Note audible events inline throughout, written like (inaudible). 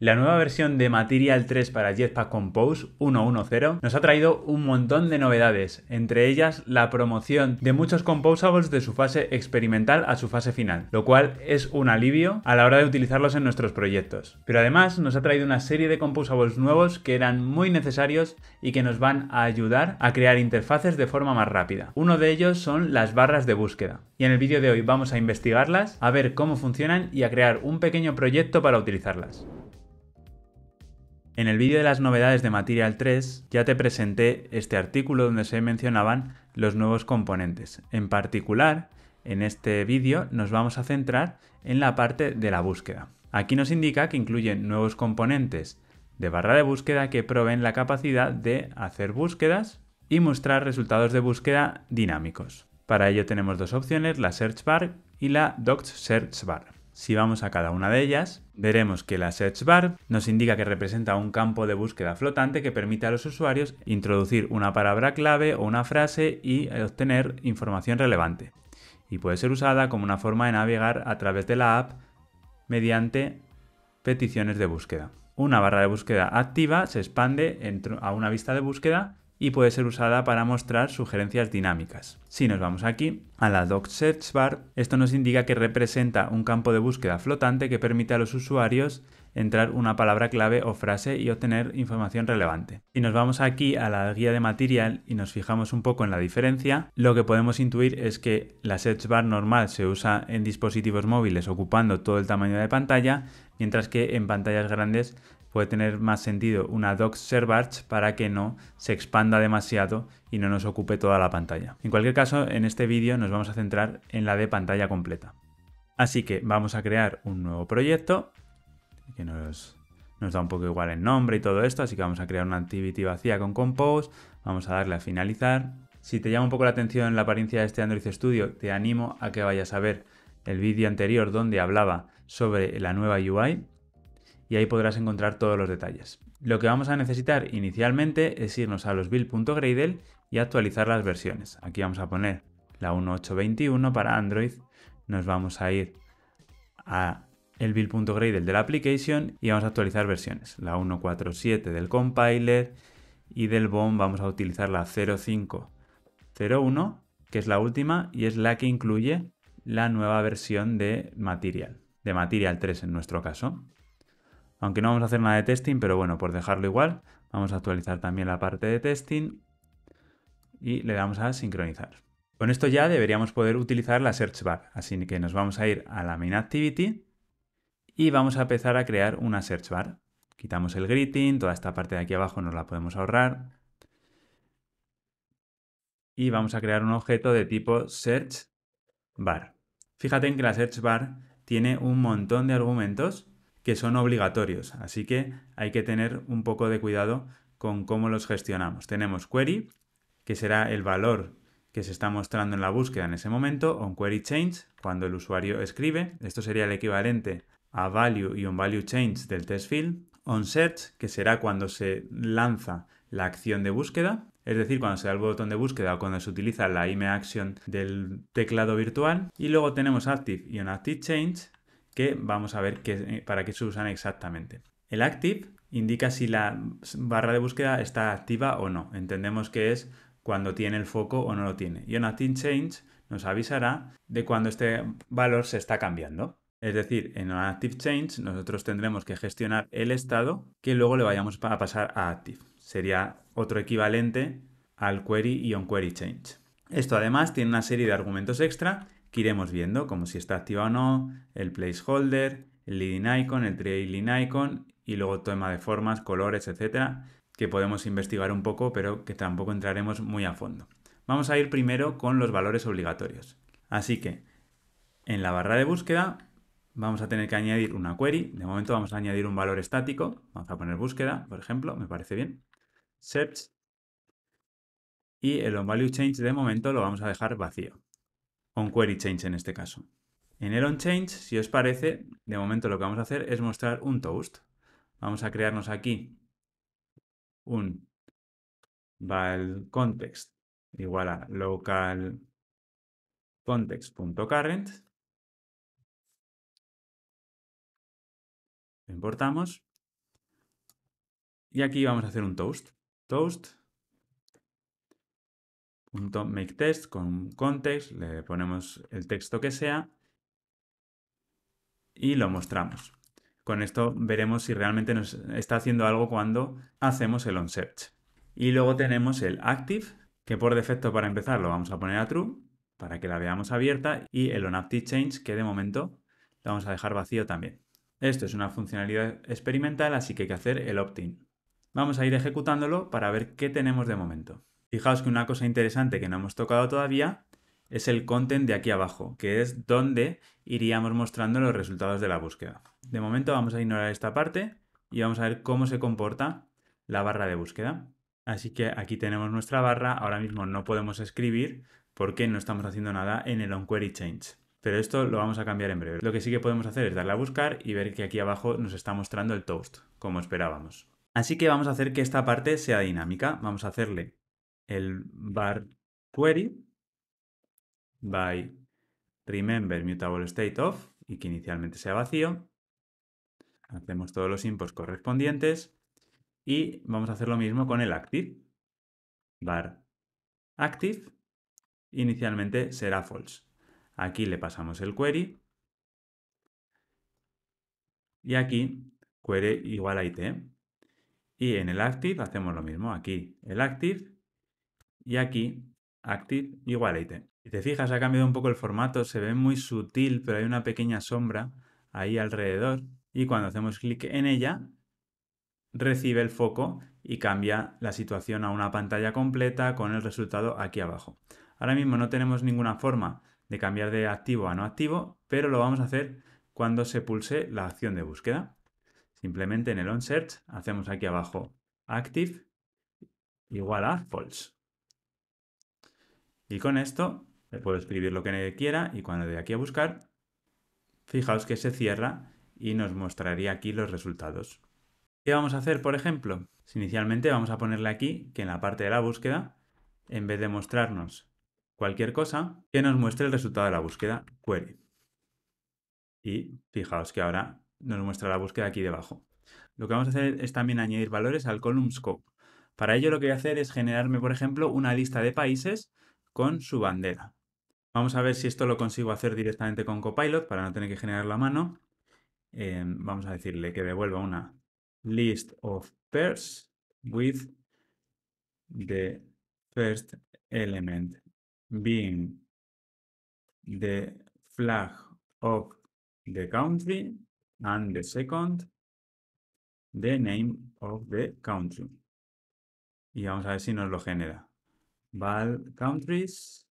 La nueva versión de Material 3 para Jetpack Compose 1.1.0 nos ha traído un montón de novedades, entre ellas la promoción de muchos composables de su fase experimental a su fase final, lo cual es un alivio a la hora de utilizarlos en nuestros proyectos. Pero además nos ha traído una serie de composables nuevos que eran muy necesarios y que nos van a ayudar a crear interfaces de forma más rápida. Uno de ellos son las barras de búsqueda. Y en el vídeo de hoy vamos a investigarlas, a ver cómo funcionan y a crear un pequeño proyecto para utilizarlas. En el vídeo de las novedades de Material 3 ya te presenté este artículo donde se mencionaban los nuevos componentes. En particular, en este vídeo nos vamos a centrar en la parte de la búsqueda. Aquí nos indica que incluyen nuevos componentes de barra de búsqueda que proveen la capacidad de hacer búsquedas y mostrar resultados de búsqueda dinámicos. Para ello tenemos dos opciones, la Search Bar y la Docs Search Bar. Si vamos a cada una de ellas, veremos que la search bar nos indica que representa un campo de búsqueda flotante que permite a los usuarios introducir una palabra clave o una frase y obtener información relevante. Y puede ser usada como una forma de navegar a través de la app mediante peticiones de búsqueda. Una barra de búsqueda activa se expande a una vista de búsqueda y puede ser usada para mostrar sugerencias dinámicas. Si nos vamos aquí, a la doc search bar, esto nos indica que representa un campo de búsqueda flotante que permite a los usuarios entrar una palabra clave o frase y obtener información relevante. Y nos vamos aquí a la guía de material y nos fijamos un poco en la diferencia, lo que podemos intuir es que la search bar normal se usa en dispositivos móviles ocupando todo el tamaño de pantalla, mientras que en pantallas grandes puede tener más sentido una doc search para que no se expanda demasiado y no nos ocupe toda la pantalla. En cualquier caso, en este vídeo nos vamos a centrar en la de pantalla completa. Así que vamos a crear un nuevo proyecto que nos, da un poco igual el nombre y todo esto, así que vamos a crear una activity vacía con Compose, vamos a darle a finalizar. Si te llama un poco la atención la apariencia de este Android Studio, te animo a que vayas a ver el vídeo anterior donde hablaba sobre la nueva UI y ahí podrás encontrar todos los detalles. Lo que vamos a necesitar inicialmente es irnos a los build.gradle y actualizar las versiones. Aquí vamos a poner la 1.8.21 para Android, nos vamos a ir a el build.gradle del application y vamos a actualizar versiones. La 1.4.7 del compiler y del BOM vamos a utilizar la 0.5.0.1, que es la última y es la que incluye la nueva versión de Material, de Material 3 en nuestro caso. Aunque no vamos a hacer nada de testing, pero bueno, por dejarlo igual, vamos a actualizar también la parte de testing y le damos a sincronizar. Con esto ya deberíamos poder utilizar la search bar, así que nos vamos a ir a la main activity y vamos a empezar a crear una search bar. Quitamos el greeting, toda esta parte de aquí abajo nos la podemos ahorrar. Y vamos a crear un objeto de tipo search bar. Fíjate en que la search bar tiene un montón de argumentos que son obligatorios, así que hay que tener un poco de cuidado con cómo los gestionamos. Tenemos query, que será el valor que se está mostrando en la búsqueda en ese momento, on query change, cuando el usuario escribe. Esto sería el equivalente a value y value change del test field, on search que será cuando se lanza la acción de búsqueda, es decir, cuando se da el botón de búsqueda o cuando se utiliza la IME action del teclado virtual. Y luego tenemos Active y active change, que vamos a ver para qué se usan exactamente. El Active indica si la barra de búsqueda está activa o no. Entendemos que es cuando tiene el foco o no lo tiene. Y active change nos avisará de cuando este valor se está cambiando. Es decir, en Active Change nosotros tendremos que gestionar el estado que luego le vayamos a pasar a Active. Sería otro equivalente al Query y Query Change. Esto además tiene una serie de argumentos extra que iremos viendo, como si está activa o no, el placeholder, el leading icon, el trailing icon y luego tema de formas, colores, etcétera, que podemos investigar un poco, pero que tampoco entraremos muy a fondo. Vamos a ir primero con los valores obligatorios. Así que en la barra de búsqueda vamos a tener que añadir una query. De momento vamos a añadir un valor estático. Vamos a poner búsqueda, por ejemplo, me parece bien. Search. Y el onValueChange de momento lo vamos a dejar vacío. OnQueryChange en este caso. En el onChange, si os parece, de momento lo que vamos a hacer es mostrar un toast. Vamos a crearnos aquí un val context igual a local Lo importamos. Y aquí vamos a hacer un toast. Toast. Punto make con context. Le ponemos el texto que sea. Y lo mostramos. Con esto veremos si realmente nos está haciendo algo cuando hacemos el onSearch. Y luego tenemos el active, que por defecto para empezar lo vamos a poner a true para que la veamos abierta y el onActiveChange que de momento lo vamos a dejar vacío también. Esto es una funcionalidad experimental, así que hay que hacer el opt-in. Vamos a ir ejecutándolo para ver qué tenemos de momento. Fijaos que una cosa interesante que no hemos tocado todavía es el content de aquí abajo, que es donde iríamos mostrando los resultados de la búsqueda. De momento vamos a ignorar esta parte y vamos a ver cómo se comporta la barra de búsqueda. Así que aquí tenemos nuestra barra, ahora mismo no podemos escribir porque no estamos haciendo nada en el OnQueryChange. change. Pero esto lo vamos a cambiar en breve. Lo que sí que podemos hacer es darle a buscar y ver que aquí abajo nos está mostrando el toast, como esperábamos. Así que vamos a hacer que esta parte sea dinámica. Vamos a hacerle el bar query by remember mutable state of y que inicialmente sea vacío. Hacemos todos los imports correspondientes y vamos a hacer lo mismo con el active. Bar active inicialmente será false. Aquí le pasamos el query. Y aquí query igual a IT. ¿eh? Y en el active hacemos lo mismo. Aquí el active y aquí active igual a IT. Si te fijas, ha cambiado un poco el formato. Se ve muy sutil, pero hay una pequeña sombra ahí alrededor. Y cuando hacemos clic en ella, recibe el foco y cambia la situación a una pantalla completa con el resultado aquí abajo. Ahora mismo no tenemos ninguna forma de cambiar de activo a no activo, pero lo vamos a hacer cuando se pulse la acción de búsqueda. Simplemente en el OnSearch hacemos aquí abajo active igual a false. Y con esto le puedo escribir lo que quiera y cuando de aquí a buscar, fijaos que se cierra y nos mostraría aquí los resultados. ¿Qué vamos a hacer, por ejemplo? inicialmente vamos a ponerle aquí que en la parte de la búsqueda, en vez de mostrarnos cualquier cosa que nos muestre el resultado de la búsqueda query. Y fijaos que ahora nos muestra la búsqueda aquí debajo. Lo que vamos a hacer es también añadir valores al column scope. Para ello lo que voy a hacer es generarme, por ejemplo, una lista de países con su bandera. Vamos a ver si esto lo consigo hacer directamente con Copilot para no tener que generar la mano. Em, vamos a decirle que devuelva una list of pairs with the first element being the flag of the country and the second the name of the country. Y vamos a ver si nos lo genera. Val countries.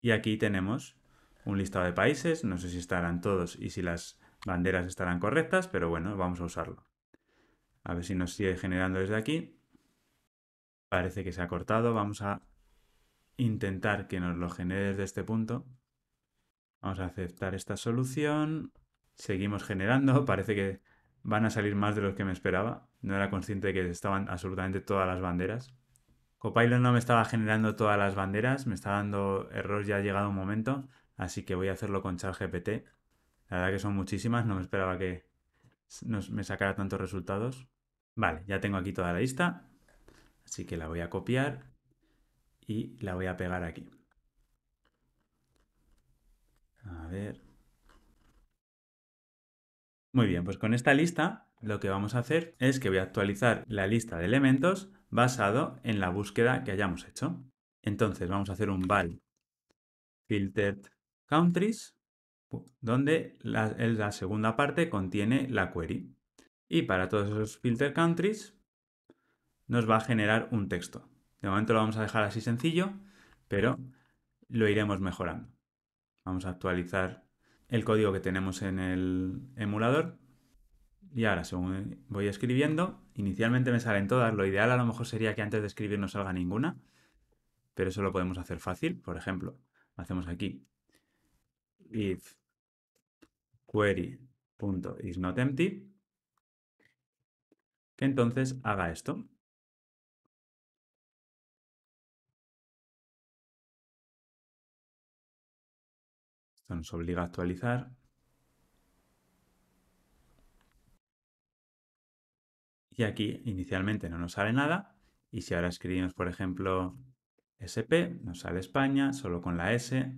Y aquí tenemos un listado de países. No sé si estarán todos y si las banderas estarán correctas, pero bueno, vamos a usarlo. A ver si nos sigue generando desde aquí. Parece que se ha cortado. Vamos a intentar que nos lo genere desde este punto. Vamos a aceptar esta solución. Seguimos generando. (laughs) Parece que van a salir más de los que me esperaba. No era consciente de que estaban absolutamente todas las banderas. Copilot no me estaba generando todas las banderas. Me está dando error ya ha llegado un momento. Así que voy a hacerlo con ChatGPT. La verdad que son muchísimas. No me esperaba que nos, me sacara tantos resultados. Vale, ya tengo aquí toda la lista. Así que la voy a copiar y la voy a pegar aquí. A ver. Muy bien, pues con esta lista lo que vamos a hacer es que voy a actualizar la lista de elementos basado en la búsqueda que hayamos hecho. Entonces vamos a hacer un val filtered countries donde la, la segunda parte contiene la query. Y para todos esos filter countries nos va a generar un texto. De momento lo vamos a dejar así sencillo, pero lo iremos mejorando. Vamos a actualizar el código que tenemos en el emulador. Y ahora, según voy escribiendo, inicialmente me salen todas. Lo ideal a lo mejor sería que antes de escribir no salga ninguna, pero eso lo podemos hacer fácil. Por ejemplo, hacemos aquí if query.isNotEmpty, que entonces haga esto. nos obliga a actualizar. Y aquí inicialmente no nos sale nada. Y si ahora escribimos, por ejemplo, SP, nos sale España, solo con la S.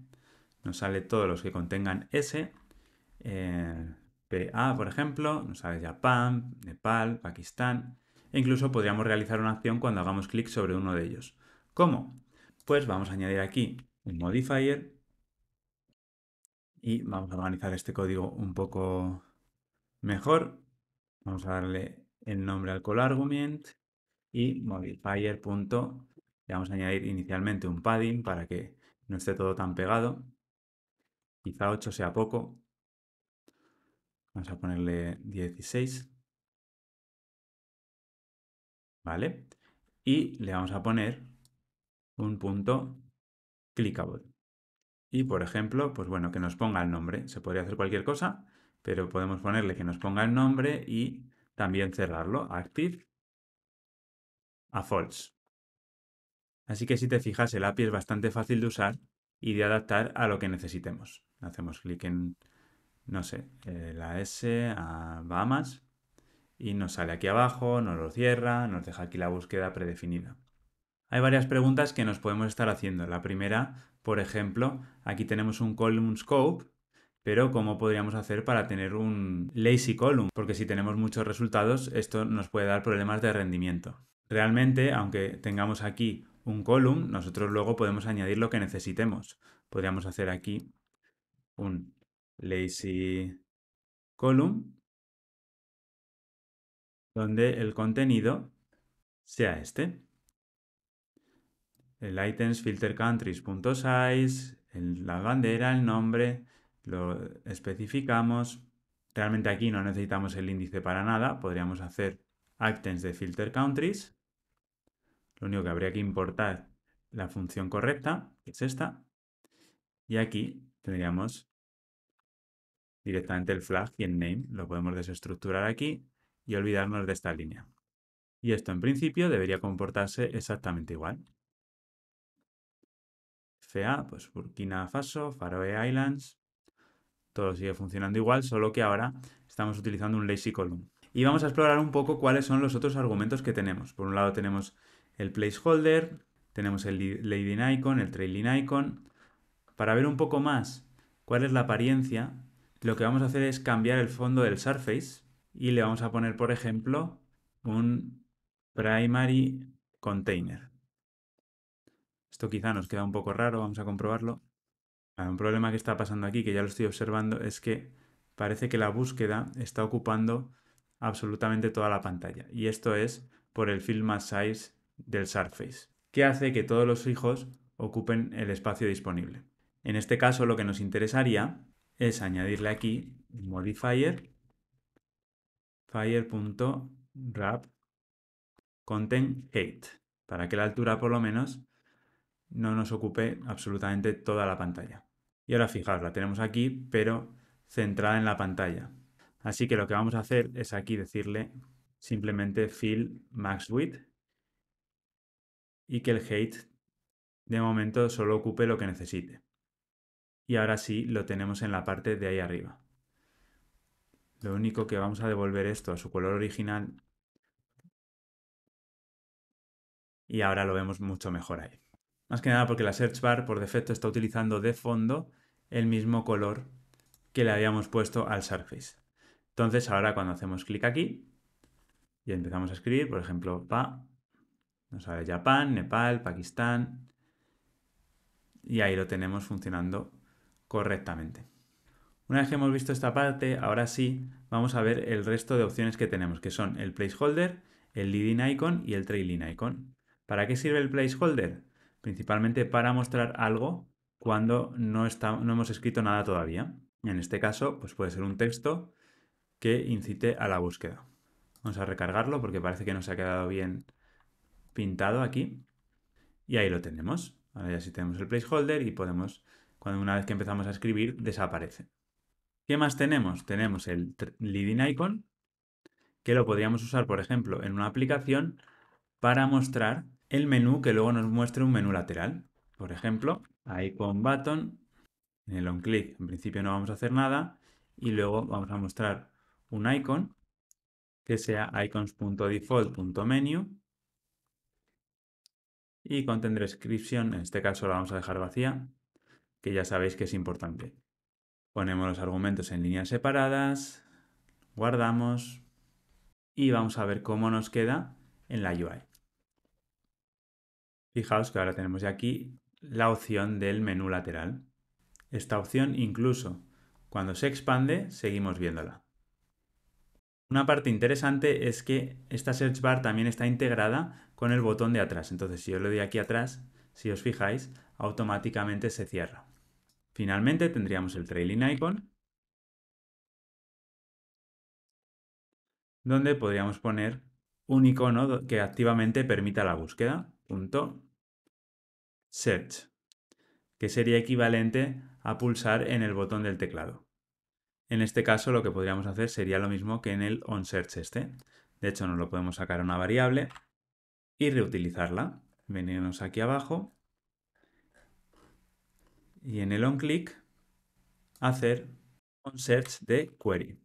Nos sale todos los que contengan S. PA, por ejemplo, nos sale Japón, Nepal, Pakistán. E incluso podríamos realizar una acción cuando hagamos clic sobre uno de ellos. ¿Cómo? Pues vamos a añadir aquí un modifier y vamos a organizar este código un poco mejor. Vamos a darle el nombre al call argument y modifier. Le vamos a añadir inicialmente un padding para que no esté todo tan pegado. Quizá 8 sea poco. Vamos a ponerle 16. ¿Vale? Y le vamos a poner un punto clickable. Y por ejemplo, pues bueno, que nos ponga el nombre. Se podría hacer cualquier cosa, pero podemos ponerle que nos ponga el nombre y también cerrarlo. Active a false. Así que si te fijas, el API es bastante fácil de usar y de adaptar a lo que necesitemos. Hacemos clic en, no sé, eh, la S a Bahamas y nos sale aquí abajo, nos lo cierra, nos deja aquí la búsqueda predefinida. Hay varias preguntas que nos podemos estar haciendo. La primera, por ejemplo, aquí tenemos un column scope, pero ¿cómo podríamos hacer para tener un lazy column? Porque si tenemos muchos resultados, esto nos puede dar problemas de rendimiento. Realmente, aunque tengamos aquí un column, nosotros luego podemos añadir lo que necesitemos. Podríamos hacer aquí un lazy column donde el contenido sea este el items filter countries.size, la bandera, el nombre, lo especificamos. Realmente aquí no necesitamos el índice para nada, podríamos hacer items de filter countries. Lo único que habría que importar la función correcta, que es esta. Y aquí tendríamos directamente el flag y el name. Lo podemos desestructurar aquí y olvidarnos de esta línea. Y esto en principio debería comportarse exactamente igual. FA, pues Burkina Faso, Faroe Islands. Todo sigue funcionando igual, solo que ahora estamos utilizando un lazy column. Y vamos a explorar un poco cuáles son los otros argumentos que tenemos. Por un lado tenemos el placeholder, tenemos el leading icon, el trailing icon. Para ver un poco más cuál es la apariencia, lo que vamos a hacer es cambiar el fondo del surface y le vamos a poner, por ejemplo, un primary container. Esto quizá nos queda un poco raro, vamos a comprobarlo. Ah, un problema que está pasando aquí, que ya lo estoy observando, es que parece que la búsqueda está ocupando absolutamente toda la pantalla. Y esto es por el film size del Surface, que hace que todos los fijos ocupen el espacio disponible. En este caso lo que nos interesaría es añadirle aquí modifier fire.wrap content height para que la altura por lo menos no nos ocupe absolutamente toda la pantalla. Y ahora fijaos, la tenemos aquí, pero centrada en la pantalla. Así que lo que vamos a hacer es aquí decirle simplemente fill max width y que el height de momento solo ocupe lo que necesite. Y ahora sí lo tenemos en la parte de ahí arriba. Lo único que vamos a devolver esto a su color original y ahora lo vemos mucho mejor ahí. Más que nada porque la search bar por defecto está utilizando de fondo el mismo color que le habíamos puesto al Surface. Entonces ahora cuando hacemos clic aquí y empezamos a escribir, por ejemplo, pa, nos sale Japón, Nepal, Pakistán, y ahí lo tenemos funcionando correctamente. Una vez que hemos visto esta parte, ahora sí vamos a ver el resto de opciones que tenemos, que son el placeholder, el leading icon y el trailing icon. ¿Para qué sirve el placeholder? principalmente para mostrar algo cuando no, está, no hemos escrito nada todavía. En este caso, pues puede ser un texto que incite a la búsqueda. Vamos a recargarlo porque parece que no se ha quedado bien pintado aquí. Y ahí lo tenemos. Ahora ya sí tenemos el placeholder y podemos, cuando una vez que empezamos a escribir, desaparece. ¿Qué más tenemos? Tenemos el leading icon, que lo podríamos usar, por ejemplo, en una aplicación para mostrar el menú que luego nos muestre un menú lateral. Por ejemplo, icon con button, en el on click en principio no vamos a hacer nada y luego vamos a mostrar un icon que sea icons.default.menu y contendrá description, en este caso la vamos a dejar vacía, que ya sabéis que es importante. Ponemos los argumentos en líneas separadas, guardamos y vamos a ver cómo nos queda en la UI. Fijaos que ahora tenemos aquí la opción del menú lateral. Esta opción incluso cuando se expande seguimos viéndola. Una parte interesante es que esta search bar también está integrada con el botón de atrás. Entonces si yo le doy aquí atrás, si os fijáis, automáticamente se cierra. Finalmente tendríamos el trailing icon donde podríamos poner un icono que activamente permita la búsqueda punto que sería equivalente a pulsar en el botón del teclado. En este caso lo que podríamos hacer sería lo mismo que en el onSearch este. De hecho, nos lo podemos sacar a una variable y reutilizarla. Venimos aquí abajo y en el on click hacer search de query.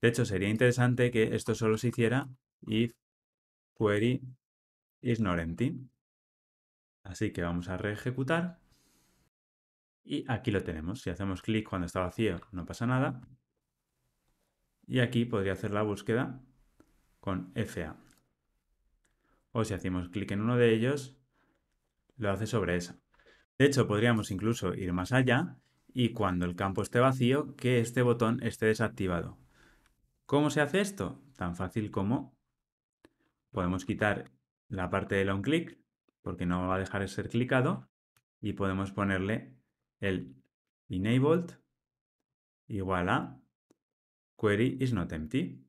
De hecho, sería interesante que esto solo se hiciera if query is not empty. Así que vamos a reejecutar. Y aquí lo tenemos. Si hacemos clic cuando está vacío, no pasa nada. Y aquí podría hacer la búsqueda con FA. O si hacemos clic en uno de ellos, lo hace sobre esa. De hecho, podríamos incluso ir más allá y cuando el campo esté vacío, que este botón esté desactivado. ¿Cómo se hace esto? Tan fácil como podemos quitar la parte del on click porque no va a dejar de ser clicado y podemos ponerle el enabled igual a query is not empty.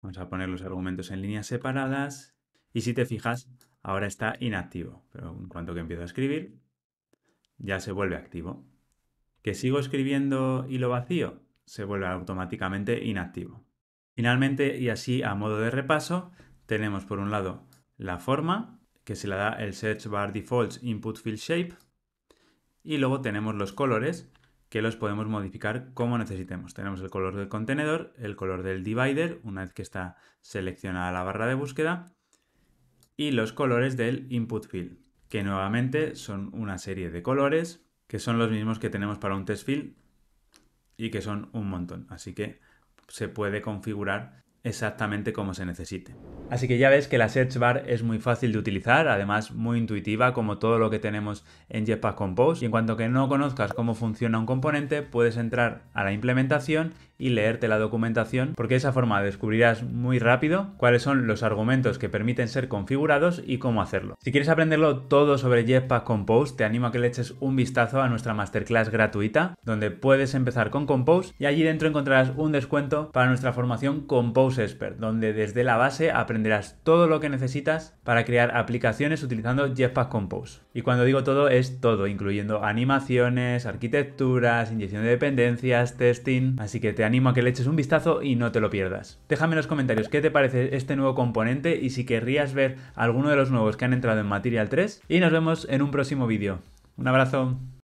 Vamos a poner los argumentos en líneas separadas y si te fijas ahora está inactivo, pero en cuanto que empiezo a escribir ya se vuelve activo. Que sigo escribiendo y lo vacío, se vuelve automáticamente inactivo. Finalmente, y así a modo de repaso, tenemos por un lado la forma, que se le da el search bar defaults input field shape. Y luego tenemos los colores que los podemos modificar como necesitemos. Tenemos el color del contenedor, el color del divider, una vez que está seleccionada la barra de búsqueda, y los colores del input field, que nuevamente son una serie de colores que son los mismos que tenemos para un test field y que son un montón. Así que se puede configurar exactamente como se necesite. Así que ya ves que la search bar es muy fácil de utilizar, además muy intuitiva como todo lo que tenemos en Jetpack Compose. Y en cuanto que no conozcas cómo funciona un componente, puedes entrar a la implementación y leerte la documentación, porque de esa forma descubrirás muy rápido cuáles son los argumentos que permiten ser configurados y cómo hacerlo. Si quieres aprenderlo todo sobre Jetpack Compose, te animo a que le eches un vistazo a nuestra masterclass gratuita, donde puedes empezar con Compose y allí dentro encontrarás un descuento para nuestra formación Compose Expert, donde desde la base aprenderás todo lo que necesitas para crear aplicaciones utilizando Jetpack Compose. Y cuando digo todo es todo, incluyendo animaciones, arquitecturas, inyección de dependencias, testing, así que te animo a que le eches un vistazo y no te lo pierdas. Déjame en los comentarios qué te parece este nuevo componente y si querrías ver alguno de los nuevos que han entrado en Material 3 y nos vemos en un próximo vídeo. Un abrazo.